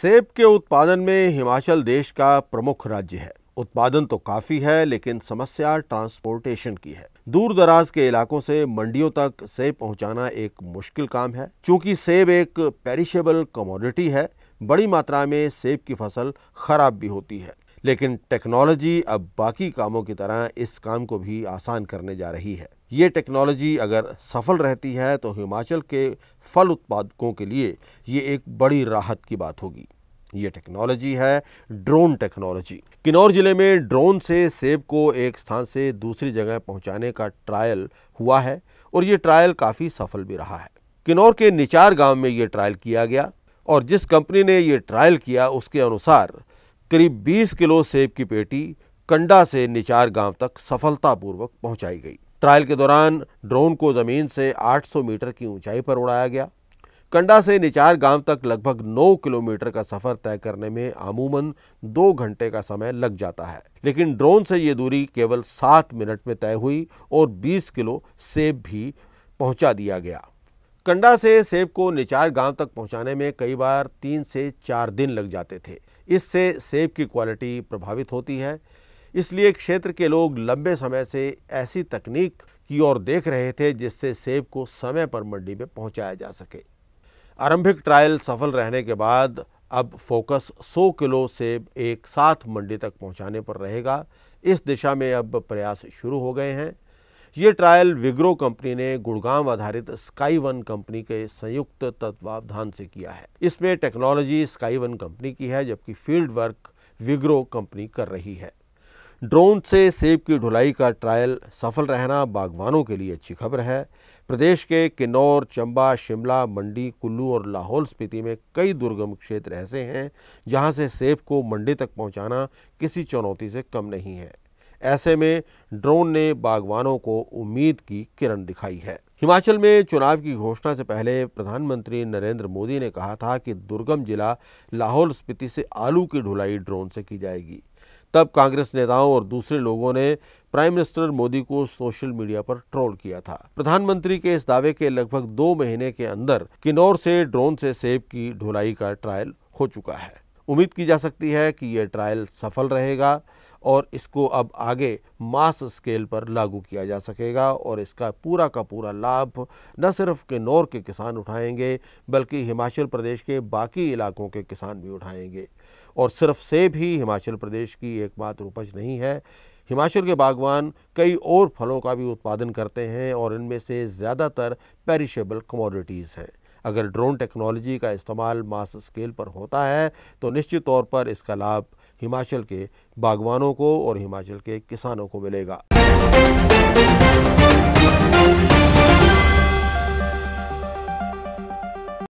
सेब के उत्पादन में हिमाचल देश का प्रमुख राज्य है उत्पादन तो काफी है लेकिन समस्या ट्रांसपोर्टेशन की है दूर दराज के इलाकों से मंडियों तक सेब पहुंचाना एक मुश्किल काम है क्योंकि सेब एक पेरिशेबल कमोडिटी है बड़ी मात्रा में सेब की फसल खराब भी होती है लेकिन टेक्नोलॉजी अब बाकी कामों की तरह इस काम को भी आसान करने जा रही है ये टेक्नोलॉजी अगर सफल रहती है तो हिमाचल के फल उत्पादकों के लिए ये एक बड़ी राहत की बात होगी ये टेक्नोलॉजी है ड्रोन टेक्नोलॉजी किन्नौर ज़िले में ड्रोन से सेब को एक स्थान से दूसरी जगह पहुंचाने का ट्रायल हुआ है और ये ट्रायल काफ़ी सफल भी रहा है किन्नौर के निचार गांव में ये ट्रायल किया गया और जिस कंपनी ने ये ट्रायल किया उसके अनुसार करीब 20 किलो सेब की पेटी कंडा से निचार गांव तक सफलतापूर्वक पहुंचाई गई ट्रायल के दौरान ड्रोन को जमीन से 800 मीटर की ऊंचाई पर उड़ाया गया कंडा से निचार गांव तक लगभग 9 किलोमीटर का सफर तय करने में अमूमन दो घंटे का समय लग जाता है लेकिन ड्रोन से ये दूरी केवल सात मिनट में तय हुई और 20 किलो सेब भी पहुंचा दिया गया कंडा से सेब को निचार गांव तक पहुंचाने में कई बार तीन से चार दिन लग जाते थे इससे सेब की क्वालिटी प्रभावित होती है इसलिए क्षेत्र के लोग लंबे समय से ऐसी तकनीक की ओर देख रहे थे जिससे सेब को समय पर मंडी में पहुंचाया जा सके आरंभिक ट्रायल सफल रहने के बाद अब फोकस 100 किलो सेब एक साथ मंडी तक पहुंचाने पर रहेगा इस दिशा में अब प्रयास शुरू हो गए हैं ये ट्रायल विग्रो कंपनी ने गुड़गांव आधारित स्काई वन कंपनी के संयुक्त तत्वावधान से किया है इसमें टेक्नोलॉजी स्काई वन कंपनी की है जबकि फील्ड वर्क विग्रो कंपनी कर रही है ड्रोन से सेब की ढुलाई का ट्रायल सफल रहना बागवानों के लिए अच्छी खबर है प्रदेश के किन्नौर चंबा शिमला मंडी कुल्लू और लाहौल स्पीति में कई दुर्गम क्षेत्र ऐसे हैं जहां से सेब को मंडी तक पहुंचाना किसी चुनौती से कम नहीं है ऐसे में ड्रोन ने बागवानों को उम्मीद की किरण दिखाई है हिमाचल में चुनाव की घोषणा से पहले प्रधानमंत्री नरेंद्र मोदी ने कहा था कि दुर्गम जिला लाहौल स्पीति से आलू की ढुलाई ड्रोन से की जाएगी तब कांग्रेस नेताओं और दूसरे लोगों ने प्राइम मिनिस्टर मोदी को सोशल मीडिया पर ट्रोल किया था प्रधानमंत्री के इस दावे के लगभग दो महीने के अंदर किन्नौर से ड्रोन से सेब की ढुलाई का ट्रायल हो चुका है उम्मीद की जा सकती है कि यह ट्रायल सफल रहेगा और इसको अब आगे मास स्केल पर लागू किया जा सकेगा और इसका पूरा का पूरा लाभ न सिर्फ किन्नौर के किसान उठाएंगे बल्कि हिमाचल प्रदेश के बाकी इलाकों के किसान भी उठाएंगे और सिर्फ सेब ही हिमाचल प्रदेश की एकमात्र उपज नहीं है हिमाचल के बागवान कई और फलों का भी उत्पादन करते हैं और इनमें से ज़्यादातर पेरिशेबल कमोडिटीज़ हैं अगर ड्रोन टेक्नोलॉजी का इस्तेमाल मास स्केल पर होता है तो निश्चित तौर पर इसका लाभ हिमाचल के बागवानों को और हिमाचल के किसानों को मिलेगा